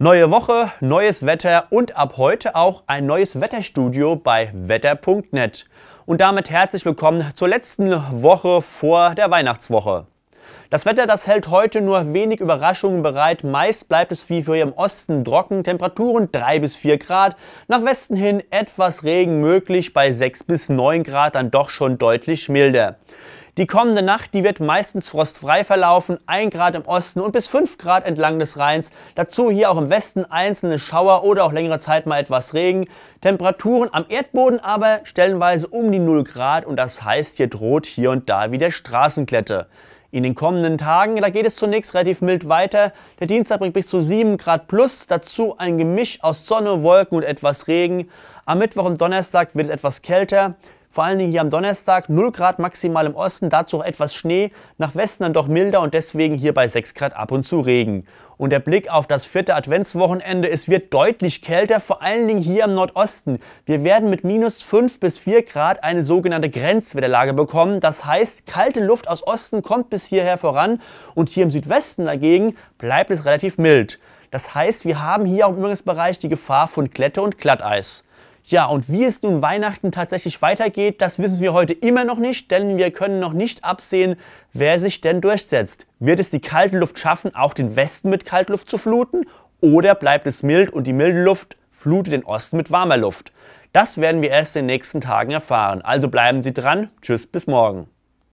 Neue Woche, neues Wetter und ab heute auch ein neues Wetterstudio bei wetter.net. Und damit herzlich willkommen zur letzten Woche vor der Weihnachtswoche. Das Wetter, das hält heute nur wenig Überraschungen bereit. Meist bleibt es wie für im Osten trocken, Temperaturen 3 bis 4 Grad. Nach Westen hin etwas Regen möglich, bei 6 bis 9 Grad dann doch schon deutlich milder. Die kommende Nacht, die wird meistens frostfrei verlaufen, 1 Grad im Osten und bis 5 Grad entlang des Rheins. Dazu hier auch im Westen einzelne Schauer oder auch längere Zeit mal etwas Regen. Temperaturen am Erdboden aber stellenweise um die 0 Grad und das heißt, hier droht hier und da wieder Straßenklette. In den kommenden Tagen, da geht es zunächst relativ mild weiter. Der Dienstag bringt bis zu 7 Grad plus, dazu ein Gemisch aus Sonne, Wolken und etwas Regen. Am Mittwoch und Donnerstag wird es etwas kälter. Vor allen Dingen hier am Donnerstag 0 Grad maximal im Osten, dazu auch etwas Schnee, nach Westen dann doch milder und deswegen hier bei 6 Grad ab und zu Regen. Und der Blick auf das vierte Adventswochenende, es wird deutlich kälter, vor allen Dingen hier im Nordosten. Wir werden mit minus 5 bis 4 Grad eine sogenannte Grenzwetterlage bekommen. Das heißt, kalte Luft aus Osten kommt bis hierher voran und hier im Südwesten dagegen bleibt es relativ mild. Das heißt, wir haben hier auch im Übergangsbereich die Gefahr von Klette und Glatteis. Ja, und wie es nun Weihnachten tatsächlich weitergeht, das wissen wir heute immer noch nicht, denn wir können noch nicht absehen, wer sich denn durchsetzt. Wird es die kalte Luft schaffen, auch den Westen mit Kaltluft zu fluten? Oder bleibt es mild und die milde Luft flutet den Osten mit warmer Luft? Das werden wir erst in den nächsten Tagen erfahren. Also bleiben Sie dran. Tschüss, bis morgen.